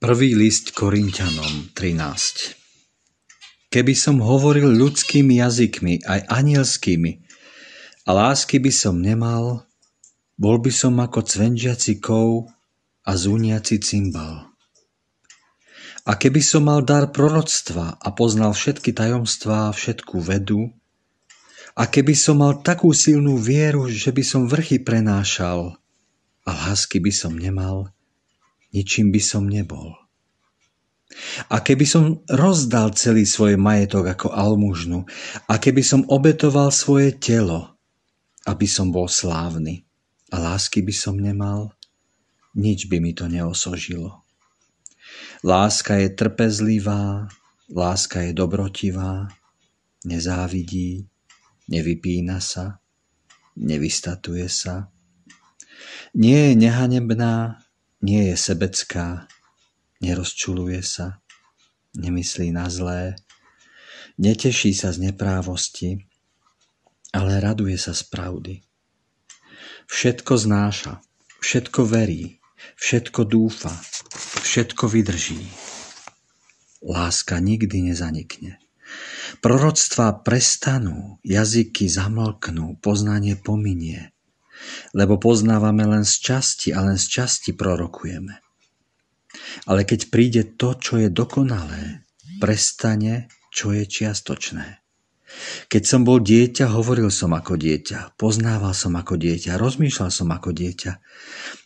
Prvý list Korintianom 13 Keby som hovoril ľudskými jazykmi aj anielskými a lásky by som nemal, bol by som ako cvenžiaci kov a zúniaci cymbal. A keby som mal dar proroctva a poznal všetky tajomstvá a všetku vedu, a keby som mal takú silnú vieru, že by som vrchy prenášal a lásky by som nemal, ničím by som nebol. A keby som rozdal celý svoj majetok ako almužnu, a keby som obetoval svoje telo, aby som bol slávny, a lásky by som nemal, nič by mi to neosožilo. Láska je trpezlivá, láska je dobrotivá, nezávidí, nevypína sa, nevystatuje sa. Nie je nehanebná, nie je sebecká, nerozčuluje sa, nemyslí na zlé, neteší sa z neprávosti, ale raduje sa z pravdy. Všetko znáša, všetko verí, všetko dúfa, všetko vydrží. Láska nikdy nezanikne. Proroctvá prestanú, jazyky zamlknú, poznanie pominie, lebo poznávame len z časti a len z časti prorokujeme. Ale keď príde to, čo je dokonalé, prestane, čo je čiastočné. Keď som bol dieťa, hovoril som ako dieťa, poznával som ako dieťa, rozmýšľal som ako dieťa.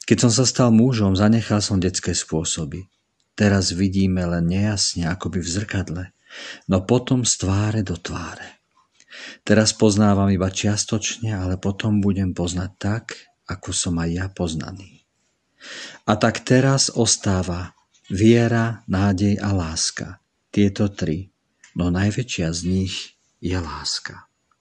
Keď som sa stal mužom, zanechal som detské spôsoby. Teraz vidíme len nejasne, ako v zrkadle, no potom z tváre do tváre. Teraz poznávam iba čiastočne, ale potom budem poznať tak, ako som aj ja poznaný. A tak teraz ostáva viera, nádej a láska. Tieto tri, no najväčšia z nich je láska.